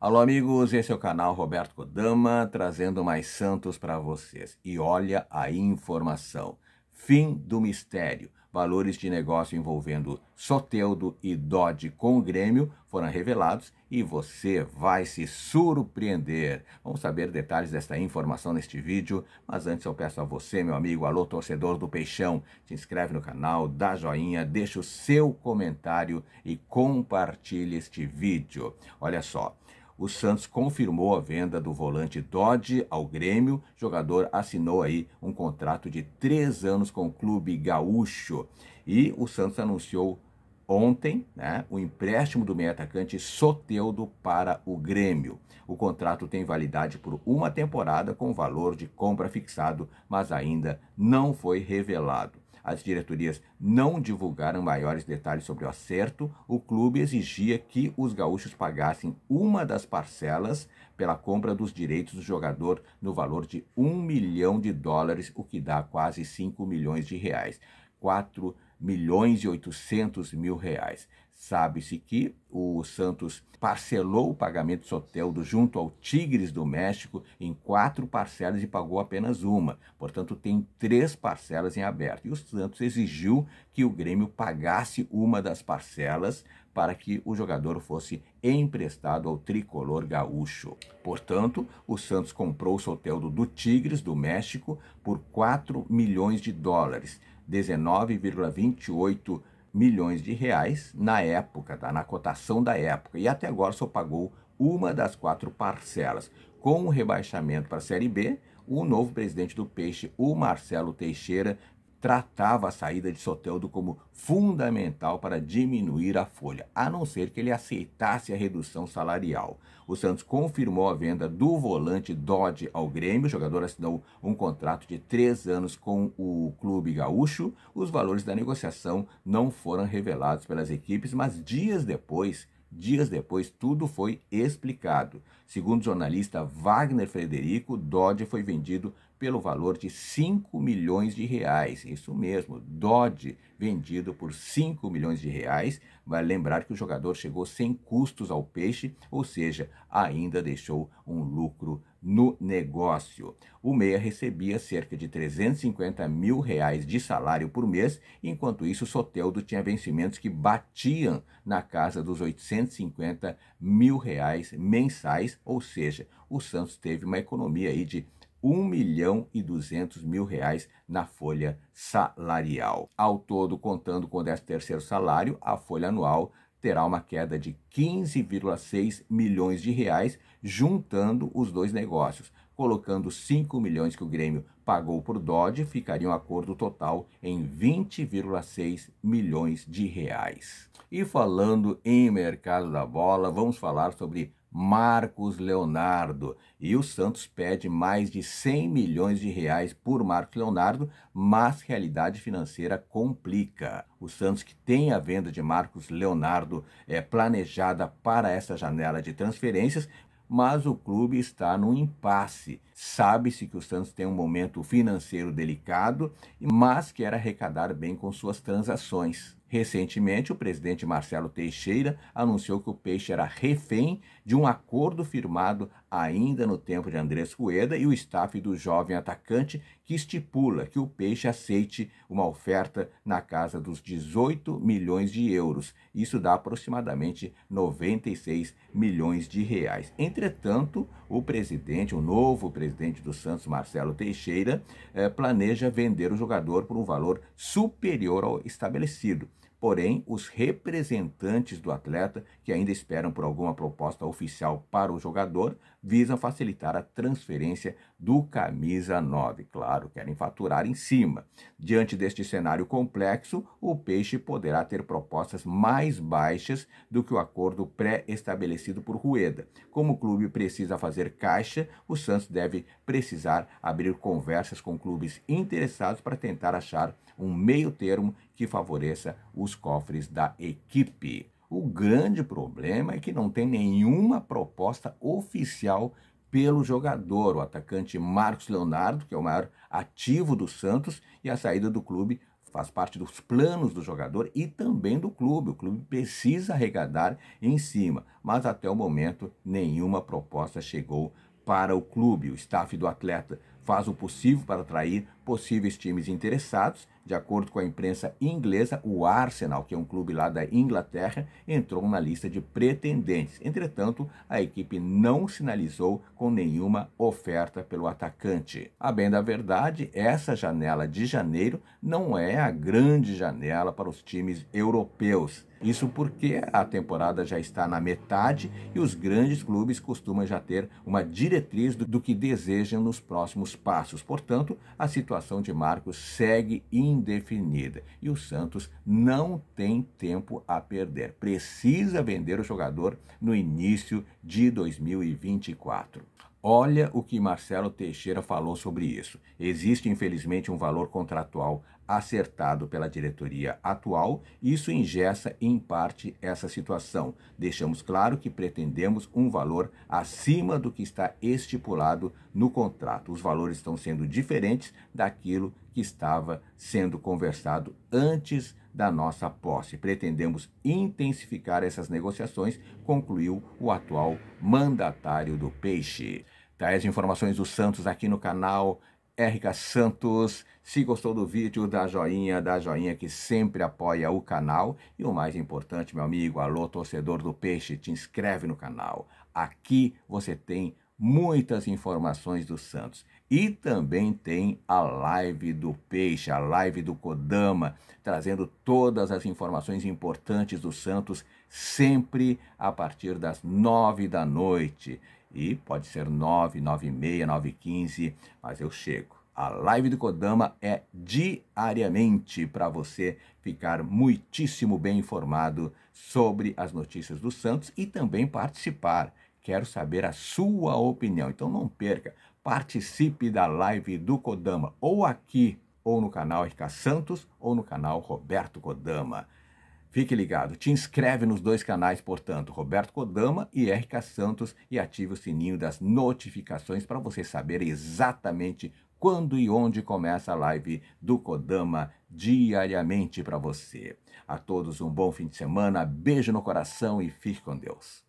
Alô, amigos, esse é o canal Roberto Kodama, trazendo mais santos para vocês. E olha a informação. Fim do mistério. Valores de negócio envolvendo Soteudo e Dodge com o Grêmio foram revelados e você vai se surpreender. Vamos saber detalhes desta informação neste vídeo, mas antes eu peço a você, meu amigo, alô torcedor do Peixão, se inscreve no canal, dá joinha, deixa o seu comentário e compartilhe este vídeo. Olha só, o Santos confirmou a venda do volante Dodge ao Grêmio. O jogador assinou aí um contrato de três anos com o clube gaúcho. E o Santos anunciou ontem né, o empréstimo do meio-atacante Soteudo para o Grêmio. O contrato tem validade por uma temporada com valor de compra fixado, mas ainda não foi revelado. As diretorias não divulgaram maiores detalhes sobre o acerto. O clube exigia que os gaúchos pagassem uma das parcelas pela compra dos direitos do jogador no valor de um milhão de dólares, o que dá quase 5 milhões de reais. 4 milhões e 800 mil reais. Sabe-se que o Santos parcelou o pagamento de Soteldo junto ao Tigres do México em quatro parcelas e pagou apenas uma. Portanto, tem três parcelas em aberto. E o Santos exigiu que o Grêmio pagasse uma das parcelas para que o jogador fosse emprestado ao tricolor gaúcho. Portanto, o Santos comprou o Soteldo do Tigres do México por 4 milhões de dólares, 19,28 milhões milhões de reais na época, tá? na cotação da época, e até agora só pagou uma das quatro parcelas. Com o rebaixamento para a Série B, o novo presidente do Peixe, o Marcelo Teixeira, tratava a saída de Soteldo como fundamental para diminuir a folha, a não ser que ele aceitasse a redução salarial. O Santos confirmou a venda do volante Dodge ao Grêmio. O jogador assinou um contrato de três anos com o clube gaúcho. Os valores da negociação não foram revelados pelas equipes, mas dias depois Dias depois, tudo foi explicado. Segundo o jornalista Wagner Frederico, Dodge foi vendido pelo valor de 5 milhões de reais. Isso mesmo, Dodge vendido por 5 milhões de reais. Vai lembrar que o jogador chegou sem custos ao peixe, ou seja, ainda deixou um lucro no negócio. O Meia recebia cerca de 350 mil reais de salário por mês, enquanto isso Soteldo tinha vencimentos que batiam na casa dos 850 mil reais mensais, ou seja, o Santos teve uma economia aí de 1 milhão e 200 mil reais na folha salarial. Ao todo, contando com o 13 terceiro salário, a folha anual terá uma queda de 15,6 milhões de reais, juntando os dois negócios, colocando 5 milhões que o Grêmio pagou por Dodge, ficaria um acordo total em 20,6 milhões de reais. E falando em mercado da bola, vamos falar sobre Marcos Leonardo. E o Santos pede mais de 100 milhões de reais por Marcos Leonardo, mas realidade financeira complica. O Santos que tem a venda de Marcos Leonardo é planejada para essa janela de transferências, mas o clube está num impasse Sabe-se que os Santos têm um momento financeiro delicado, mas quer arrecadar bem com suas transações. Recentemente, o presidente Marcelo Teixeira anunciou que o peixe era refém de um acordo firmado ainda no tempo de Andrés Coeda e o staff do jovem atacante, que estipula que o peixe aceite uma oferta na casa dos 18 milhões de euros. Isso dá aproximadamente 96 milhões de reais. Entretanto, o presidente, o novo presidente, presidente do Santos, Marcelo Teixeira, eh, planeja vender o jogador por um valor superior ao estabelecido. Porém, os representantes do atleta, que ainda esperam por alguma proposta oficial para o jogador, visam facilitar a transferência do camisa 9. Claro, querem faturar em cima. Diante deste cenário complexo, o Peixe poderá ter propostas mais baixas do que o acordo pré-estabelecido por Rueda. Como o clube precisa fazer caixa, o Santos deve precisar abrir conversas com clubes interessados para tentar achar um meio termo que favoreça o os cofres da equipe. O grande problema é que não tem nenhuma proposta oficial pelo jogador, o atacante Marcos Leonardo, que é o maior ativo do Santos, e a saída do clube faz parte dos planos do jogador e também do clube. O clube precisa arrecadar em cima, mas até o momento nenhuma proposta chegou para o clube. O staff do atleta faz o possível para atrair possíveis times interessados. De acordo com a imprensa inglesa, o Arsenal, que é um clube lá da Inglaterra, entrou na lista de pretendentes. Entretanto, a equipe não sinalizou com nenhuma oferta pelo atacante. A bem da verdade, essa janela de janeiro não é a grande janela para os times europeus. Isso porque a temporada já está na metade e os grandes clubes costumam já ter uma diretriz do, que desejam nos próximos passos. Portanto, a situação situação de Marcos segue indefinida e o Santos não tem tempo a perder. Precisa vender o jogador no início de 2024. Olha o que Marcelo Teixeira falou sobre isso. Existe, infelizmente, um valor contratual acertado pela diretoria atual, isso ingessa em parte essa situação. Deixamos claro que pretendemos um valor acima do que está estipulado no contrato. Os valores estão sendo diferentes daquilo que estava sendo conversado antes da nossa posse. Pretendemos intensificar essas negociações, concluiu o atual mandatário do Peixe. Tá, as informações do Santos aqui no canal Érica Santos. Se gostou do vídeo, dá joinha, dá joinha que sempre apoia o canal. E o mais importante, meu amigo, alô torcedor do Peixe, te inscreve no canal. Aqui você tem muitas informações do Santos. E também tem a live do Peixe, a live do Kodama, trazendo todas as informações importantes do Santos, sempre a partir das nove da noite e pode ser 9, 9 e meia, 9 e 15, mas eu chego. A live do Kodama é diariamente para você ficar muitíssimo bem informado sobre as notícias do Santos e também participar. Quero saber a sua opinião, então não perca. Participe da live do Kodama, ou aqui, ou no canal RK Santos, ou no canal Roberto Kodama. Fique ligado, te inscreve nos dois canais, portanto, Roberto Kodama e RK Santos, e ative o sininho das notificações para você saber exatamente quando e onde começa a live do Kodama diariamente para você. A todos um bom fim de semana, beijo no coração e fique com Deus.